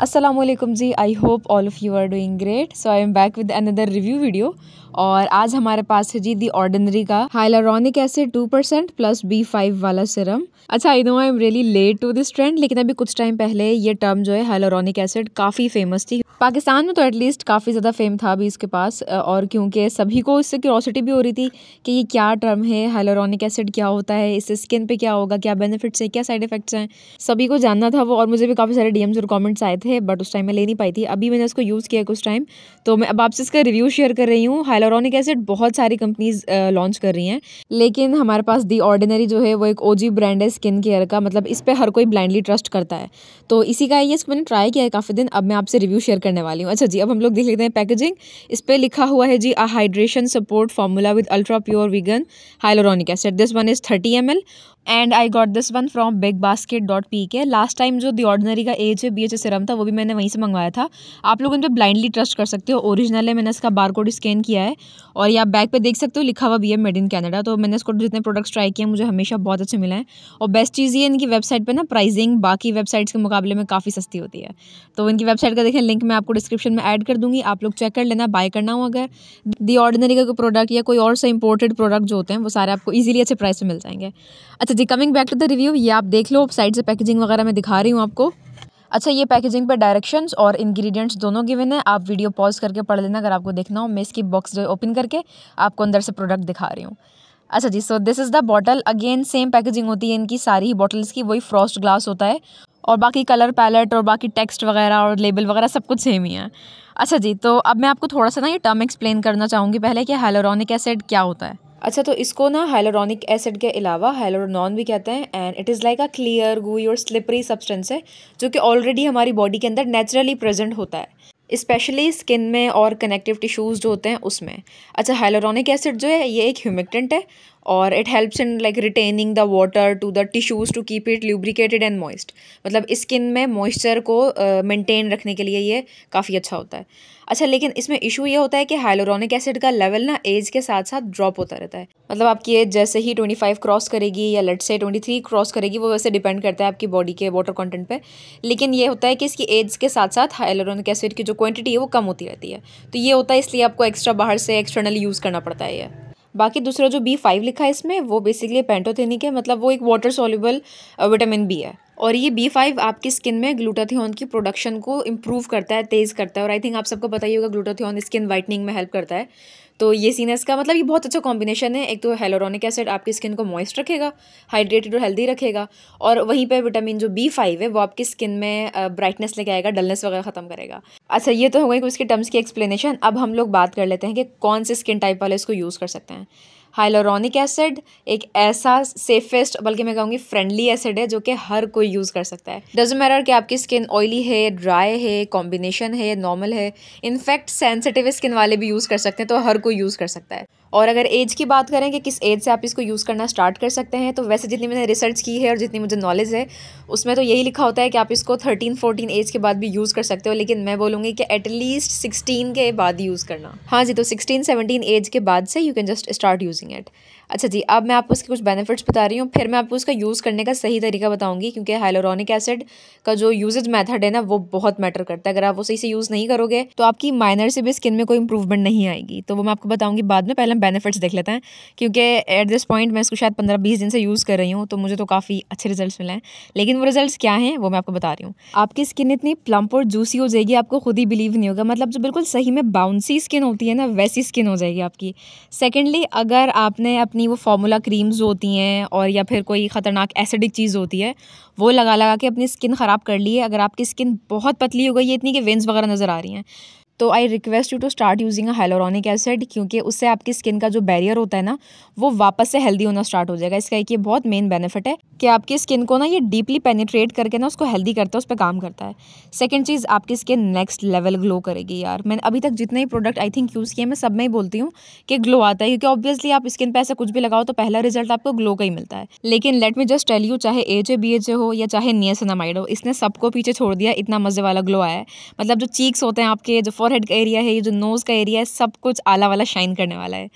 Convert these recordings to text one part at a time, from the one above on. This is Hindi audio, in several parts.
Aslam ji I hope all of you are doing great so I am back with another review video और आज हमारे पास है जी दी ऑर्डनरी का hyaluronic acid two percent plus B five वाला सिरम अच्छा I know I am really late to this trend लेकिन अभी कुछ टाइम पहले ये टर्म जो है हाइलारॉनिक एसिड काफ़ी फेमस थी पाकिस्तान में तो एटलीस्ट काफ़ी ज़्यादा फेम था अभी इसके पास और क्योंकि सभी को इससे क्यूरोसिटी भी हो रही थी कि ये क्या टर्म है हाइलोरॉनिक एसिड क्या होता है इससे स्किन पे क्या होगा क्या बेनिफिट्स हैं क्या साइड इफ़ेक्ट्स हैं सभी को जानना था वो और मुझे भी काफ़ी सारे डीएम्स और कॉमेंट्स आए थे थे बट उस टाइम मैं ले नहीं पाई थी अभी मैंने उसको यूज़ किया कुछ टाइम तो मैं अब आपसे इसका रिव्यू शेयर कर रही हूँ हाइलोरॉनिक एसिड बहुत सारी कंपनीज लॉन्च कर रही हैं लेकिन हमारे पास दी ऑर्डिनरी जो है वो एक ओ ब्रांड है स्किन केयर का मतलब इस पर हर कोई ब्लाइंडली ट्रस्ट करता है तो इसी का ये इसको मैंने ट्राई किया है काफ़ी दिन अब मैं आपसे रिव्यू शेयर करने वाली हूँ अच्छा जी अब हम लोग देख लेते हैं पैकेजिंग इस पर लिखा हुआ है जी a hydration support formula with ultra pure vegan hyaluronic acid this one is thirty M and I got this one from BigBasket dot P K last time जो दी ऑर्डनरी का एज है बी एच सिरम था वो भी मैंने वहीं से मंगवाया था आप लोग उन पर ब्लाइंडली ट्रस्ट कर सकते हो ओरिजिनल है मैंने इसका बार कोड स्कैन किया है और ये आप बैग पे देख सकते हो लिखा हुआ भी है मेड इन कैनेडा तो मैंने इसको जितने प्रोडक्ट्स ट्राई किए मुझे हमेशा बहुत अच्छे मिले हैं और बेस्ट चीज़ ये इनकी वेबसाइट पर ना प्राइजिंग बाकी वेबसाइट्स के मुकाबले में काफ़ी सस्ती होती है तो इनकी वेबसाइट का देखें लिंक मैं आपको डिस्क्रिप्शन में ऐड कर दूँगी आप लोग चेक कर लेना बाय करना हो अगर दी ऑर्डनरी का कोई प्रोडक्ट या कोई और से इंपोर्टेड प्रोडक्ट जो होते हैं वो सारे आपको ईजिली अच्छे प्राइस में मिल जाएंगे अच्छा जी coming back to the review ये आप देख लो साइड से पैकेजिंग वगैरह मैं दिखा रही हूँ आपको अच्छा ये पैकेजिंग पर डायरेक्शंस और इंग्रेडिएंट्स दोनों गिवन है आप वीडियो पॉज करके पढ़ लेना अगर आपको देखना हो मैं इसकी बॉक्स जो ओपन करके आपको अंदर से प्रोडक्ट दिखा रही हूँ अच्छा जी so this is the bottle again same packaging होती है इनकी सारी ही बॉटल्स की वही फ्रॉस्ट ग्लास होता है और बाकी कलर पैलेट और बाकी टेक्स्ट वगैरह और लेबल वगैरह सब कुछ सेम ही है अच्छा जी तो अब मैं आपको थोड़ा सा ना ये टर्म एक्सप्लेन करना चाहूँगी पहले कि हेलोरॉनिक एसिड क्या होता है अच्छा तो इसको ना हाइलोरॉनिक एसिड के अलावा हाइलोरनॉन भी कहते हैं and it is like a clear gooey और स्लिपरी सब्सटेंस है जो कि ऑलरेडी हमारी बॉडी के अंदर नेचुरली प्रेजेंट होता है स्पेशली स्किन में और कनेक्टिव टिश्यूज़ जो होते हैं उसमें अच्छा हाइलोरॉनिक एसिड जो है ये एक ह्यूमिक्टेंट है और it helps in like retaining the water to the tissues to keep it lubricated and moist मतलब स्किन में मॉइस्चर को मेंटेन uh, रखने के लिए ये काफ़ी अच्छा होता है अच्छा लेकिन इसमें इशू ये होता है कि हाइलोरॉनिक एसिड का लेवल ना एज के साथ साथ ड्रॉप होता रहता है मतलब आपकी एज जैसे ही ट्वेंटी फाइव क्रॉस करेगी या लेट से ट्वेंटी थ्री क्रॉस करेगी वो वैसे डिपेंड करता है आपकी बॉडी के वाटर कंटेंट पे लेकिन ये होता है कि इसकी एज के साथ साथ हाइलोरॉनिक एसिड की जो क्वान्टिटी है वो कम होती रहती है तो ये होता है इसलिए आपको एक्स्ट्रा बाहर से एक्सटर्नली यूज़ करना पड़ता है ये बाकी दूसरा जो बी फाइव लिखा है इसमें वो बेसिकली पेंटोथेनिक है मतलब वो एक वाटर सोल्यूबल विटामिन बी है और ये बी फाइव आपकी स्किन में ग्लूटाथियन की प्रोडक्शन को इम्प्रूव करता है तेज़ करता है और आई थिंक आप सबको पता ही होगा ग्लूटाथियन स्किन वाइटनिंग में हेल्प करता है तो ये सीन है इसका मतलब ये बहुत अच्छा कॉम्बिनेशन है एक तो हेलोरॉनिक एसिड आपकी स्किन को मॉइस्ट रखेगा हाइड्रेटेड और हेल्दी रखेगा और वहीं पर विटामिन जो बी फाइव है वो आपकी स्किन में ब्राइटनेस लेके आएगा डलनेस वगैरह ख़त्म करेगा अच्छा ये तो हो गई उसके टर्म्स की एक्सप्लेनेशन अब हम लोग बात कर लेते हैं कि कौन से स्किन टाइप वाले इसको यूज़ कर सकते हैं हाइलोरॉनिक एसिड एक ऐसा सेफेस्ट बल्कि मैं कहूँगी फ्रेंडली एसिड है जो कि हर कोई यूज़ कर सकता है डज मैटर कि आपकी स्किन ऑयली है ड्राई है कॉम्बिनेशन है नॉर्मल है इनफैक्ट सेंसिटिव स्किन वाले भी यूज़ कर सकते हैं तो हर कोई यूज़ कर सकता है और अगर एज की बात करें कि किस एज से आप इसको यूज़ करना स्टार्ट कर सकते हैं तो वैसे जितनी मैंने रिसर्च की है और जितनी मुझे नॉलेज है उसमें तो यही लिखा होता है कि आप इसको थर्टीन फोर्टीन एज के बाद भी यूज़ कर सकते हो लेकिन मैं बोलूँगी कि एटलीस्ट सिक्सटीन के बाद यूज़ करना हाँ जी तो सिक्सटीन सेवनटीन एज के बाद से you can just start using it अच्छा जी अब मैं आपको इसके कुछ बेनिफिट्स बता रही हूँ फिर मैं आपको उसका यूज़ करने का सही तरीका बताऊँगी क्योंकि हाइलोरॉनिक एसिड का जो यूजेज मैथड है ना वो बहुत मैटर करता है अगर आप वो सही से यूज़ नहीं करोगे तो आपकी माइनर से भी स्किन में कोई इंप्रूवमेंट नहीं आएगी तो वो मैं आपको बताऊँगी बाद में पहले हम बेनिफिट्स देख लेते हैं क्योंकि एट दिस पॉइंट मैं इसको शायद पंद्रह बीस दिन से यूज़ कर रही हूँ तो मुझे तो काफ़ी अच्छे रिजल्ट मिले हैं लेकिन वो रिजल्ट क्या हैं वो मैं आपको बता रही हूँ आपकी स्किन इतनी प्लम्प और जूसी हो जाएगी आपको खुद ही बिलीव नहीं होगा मतलब जो बिल्कुल सही में बाउंसी स्किन होती है ना वैसी स्किन हो जाएगी आपकी सेकेंडली अगर आपने अपने अपनी वो फार्मूला क्रीम्स होती हैं और या फिर कोई ख़तरनाक एसिडिक चीज़ होती है वो लगा लगा के अपनी स्किन ख़राब कर ली है अगर आपकी स्किन बहुत पतली हो गई है इतनी कि वेंस वगैरह नज़र आ रही हैं तो I request you to start using a hyaluronic acid क्योंकि उससे आपकी स्किन का जो बैरियर होता है ना वो वापस से हेल्दी होना स्टार्ट हो जाएगा इसका एक ये बहुत मेन बेनिफिट है कि आपकी स्किन को ना ये डीपली पेनिट्रेट करके ना उसको हेल्दी करता है उस पर काम करता है सेकेंड चीज़ आपकी स्किन नेक्स्ट लेवल ग्लो करेगी यार मैंने अभी तक जितने ही प्रोडक्ट आई थिंक यूज़ किए मैं सब में ही बोलती हूँ कि ग्लो आता है क्योंकि ऑब्वियसली आप स्किन पर ऐसा कुछ भी लगाओ तो पहला रिजल्ट आपको ग्लो का ही मिलता है लेकिन let me just tell you चाहे H A B H A हो या चाहे नियसनामाइड हो इसने सबको पीछे छोड़ दिया इतना मज़े वाला ग्लो आया है मतलब जो चीक्स होते हैं आपके जो फॉरहेड का एरिया है ये जो नोज़ का एरिया है सब कुछ आला वाला शाइन करने वाला है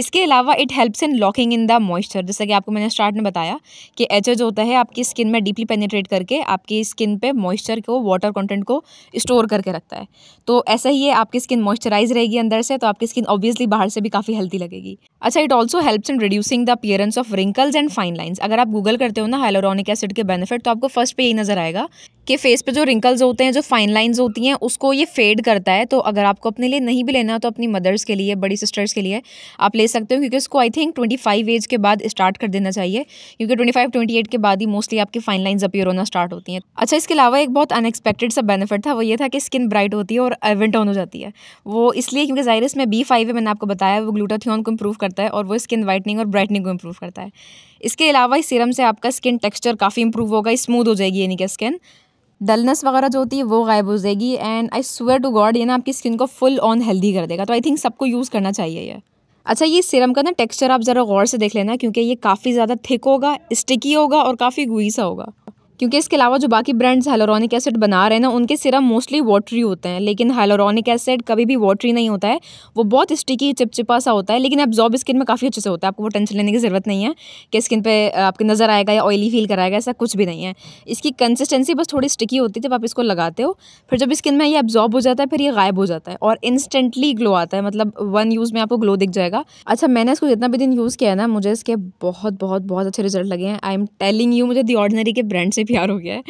इसके अलावा it helps in locking in the moisture जैसा कि आपको मैंने स्टार्ट में बताया कि एच एच होता है आपकी स्किन में डीपली पेनिट्रेट करके आपकी स्किन पे मॉइस्चर को वाटर कंटेंट को स्टोर करके रखता है तो ऐसा ही है आपकी स्किन मॉइस्चराइज रहेगी अंदर से तो आपकी स्किन ऑब्वियसली बाहर से भी काफ़ी हेल्थी लगेगी अच्छा it also helps in reducing the appearance of wrinkles and fine lines अगर आप गूगल करते हो ना हाइलोरॉनिक एसिड के बेनिफिट तो आपको फर्स्ट पे यही नजर आएगा कि फेस पे जो रिंकल्स होते हैं जो फाइन लाइन्स होती हैं उसको ये फेड करता है तो अगर आपको अपने लिए नहीं भी लेना तो अपनी मदर्स के लिए बड़ी सिस्टर्स के लिए आप ले सकते हो क्योंकि उसको I think twenty five age के बाद स्टार्ट कर देना चाहिए क्योंकि ट्वेंटी फाइव ट्वेंटी एट के बाद ही मोस्टली आपकी फाइन लाइन्स अपियर होना स्टार्ट होती हैं अच्छा इसके अलावा एक बहुत अनएक्सपेक्टेड सा बेनिफिट था वो ये था कि स्किन ब्राइट होती है और एवेंट ऑन हो जाती है वो इसलिए क्योंकि जाहिर इसमें बी फाइव है मैंने आपको बताया वो ग्लूटाथियन को इम्प्रूव करता है और वो स्किन वाइटनिंग और ब्राइटनिंग को इम्प्रूव करता है इसके अलावा इस सीरम से आपका स्किन टेक्स्चर काफ़ी इंप्रूव होगा स्मूथ हो जाएगी यानी कि स्किन डलनेस वगैरह जो होती है वो गायब हो जाएगी and I swear to God ये ना आपकी स्किन को फुल ऑन हेल्दी कर देगा तो आई थिंक सबको यूज़ करना चाहिए ये अच्छा ये सिरम का ना टेक्सचर आप ज़रा गौर से देख लेना क्योंकि ये काफ़ी ज़्यादा थिक होगा स्टिकी होगा और काफ़ी गुईसा होगा क्योंकि इसके अलावा जो बाकी ब्रांड्स हाइलोरॉनिक एसिड बना रहे हैं ना उनके सिरम मोस्टली वाटरी होते हैं लेकिन हाइलोरॉनिक एसिड कभी भी वाटरी नहीं होता है वो बहुत स्टिकी चिपचिपा सा होता है लेकिन एब्जॉर्ब स्किन में काफ़ी अच्छे से होता है आपको वो टेंशन लेने की ज़रूरत नहीं है कि स्किन पे आपकी नज़र आएगा या ऑयली फील कराएगा ऐसा कुछ भी नहीं है इसकी कंसिस्टेंसी बस थोड़ी स्टिकी होती है जब आप इसको लगाते हो फिर जब स्किन में ये एब्जॉर्ब हो जाता है फिर ये गायब हो जाता है और इंस्टेंटली ग्लो आता है मतलब वन यूज़ में आपको ग्लो दिख जाएगा अच्छा मैंने इसको जितना भी दिन यूज़ किया है ना मुझे इसके बहुत बहुत बहुत अच्छे रिजल्ट लगे हैं आई एम टेलिंग यू मुझे दी ऑर्डनरी के ब्रांड से तैयार हो गया है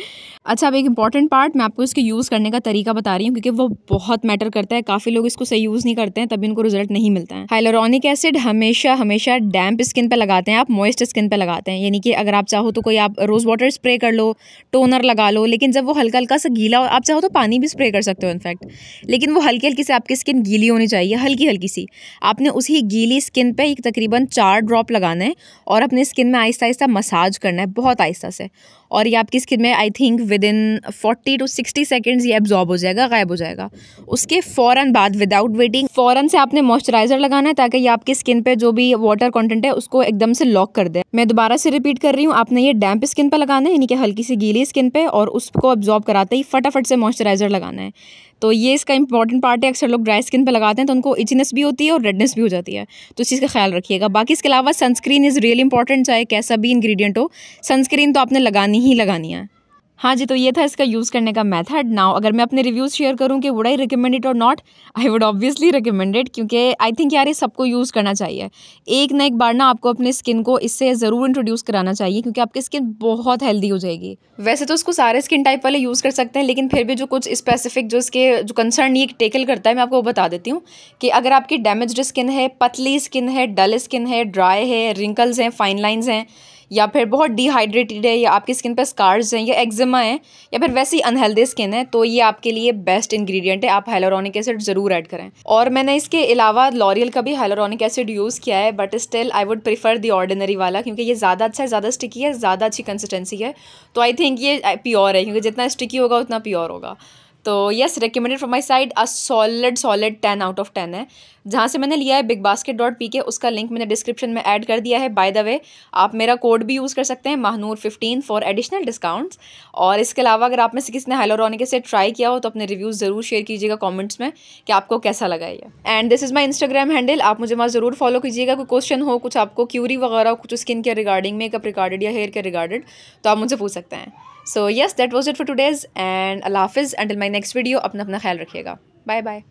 अच्छा अब एक इंपॉर्टेंट पार्ट मैं आपको इसके यूज़ करने का तरीका बता रही हूँ क्योंकि वो बहुत मैटर करता है काफ़ी लोग इसको सही यूज़ नहीं करते हैं तभी उनको रिजल्ट नहीं मिलता है हाइलोरॉनिक एसिड हमेशा हमेशा डैम्प स्किन पर लगाते हैं आप मॉइस्ट स्किन पर लगाते हैं यानी कि अगर आप चाहो तो कोई आप रोज़ वाटर स्प्रे कर लो टोनर लगा लो लेकिन जब वो हल्का हल्का सा गीला हो आप चाहो तो पानी भी स्प्रे कर सकते हो इनफैक्ट लेकिन वो हल्की हल्की से आपकी स्किन गीली होनी चाहिए हल्की हल्की सी आपने उसी गीली स्किन पर एक तकरीबन चार ड्रॉप लगाना है और अपने स्किन में आहिस्ता आहिस्ता मसाज करना है बहुत आहिस्ता से और ये आपकी स्किन में I think within forty to sixty seconds ये एब्जॉर्ब हो जाएगा गायब हो जाएगा उसके फ़ौरन बाद विदाउट वेटिंग फ़ौरन से आपने मॉइस्चराइज़र लगाना है ताकि ये आपकी स्किन पे जो भी वाटर कॉन्टेंट है उसको एकदम से लॉक कर दे मैं दोबारा से रिपीट कर रही हूँ आपने ये डैम्प स्किन पर लगाना है यानी कि हल्की सी गीली स्किन पर और उसको एब्जॉर्ब कराते ही फटाफट से मॉइस्चराइज़र लगाना है तो ये इसका इंपॉर्टेंट पार्ट है अक्सर लोग ड्राई स्किन पर लगाते हैं तो उनको इचनेस भी होती है और रेडनेस भी हो जाती है तो इस चीज़ का ख्याल रखिएगा बाकी इसके अलावा सनस्क्रीन इज़ रियल इंपॉर्टेंट चाहे कैसा भी इंग्रेडिएंट हो सनस्क्रीन तो आपने लगानी ही लगानी लगानी है हाँ जी तो ये था इसका यूज़ करने का मेथड नाउ अगर मैं अपने रिव्यूज़ शेयर करूँ कि वुड आई रिकमेंड इट और not I would obviously recommend it क्योंकि आई थिंक यार ये सबको यूज़ करना चाहिए एक ना एक बार ना आपको अपने स्किन को इससे ज़रूर इंट्रोड्यूस कराना चाहिए क्योंकि आपकी स्किन बहुत हेल्दी हो जाएगी वैसे तो उसको सारे स्किन टाइप वाले यूज़ कर सकते हैं लेकिन फिर भी जो कुछ स्पेसिफिक जो इसके जो कंसर्न ये टेकल करता है मैं आपको बता देती हूँ कि अगर आपकी डैमेज स्किन है पतली स्किन है डल स्किन है ड्राई है रिंकल्स हैं फाइन लाइन्स हैं या फिर बहुत डिहाइड्रेटेड है या आपकी स्किन पर स्कार्स हैं या एक्जिमा है या फिर वैसी अनहेल्दी स्किन है तो ये आपके लिए बेस्ट इंग्रेडिएंट है आप हाइलोरॉनिक एसिड ज़रूर ऐड करें और मैंने इसके अलावा लॉरियल का भी हाइलोरॉनिक एसिड यूज़ किया है but still I would prefer the ordinary वाला क्योंकि ये ज़्यादा अच्छा है ज़्यादा स्टिकी है ज़्यादा अच्छी कंसिस्टेंसी है तो आई थिंक ये प्योर है क्योंकि जितना स्टिकी होगा उतना प्योर होगा तो yes recommended from my side a solid solid ten out of ten है जहाँ से मैंने लिया है बिग बास्केट डॉट पी के उसका लिंक मैंने डिस्क्रिप्शन में ऐड कर दिया है बाय द वे आप मेरा कोड भी यूज़ कर सकते हैं Mahanoor fifteen for additional discounts और इसके अलावा अगर आप में से किसी ने हेलोरॉनिक से ट्राई किया हो तो अपने रिव्यूज़ ज़रूर शेयर कीजिएगा कॉमेंट्स में कि आपको कैसा लगा ये and this is my Instagram handle आप मुझे वहाँ ज़रूर फॉलो कीजिएगा कोई क्वेश्चन हो कुछ आपको क्यूरी वगैरह कुछ स्किन के रिगार्डिंग मेकअप रिगार्डेड या हेयर के रिगार्डेड तो आप मुझे पूछ सकते हैं so yes that was it for today's and अल्लाह हाफिज़ अंटिल माई नेक्स्ट वीडियो अपना अपना ख्याल रखिएगा बाय बाय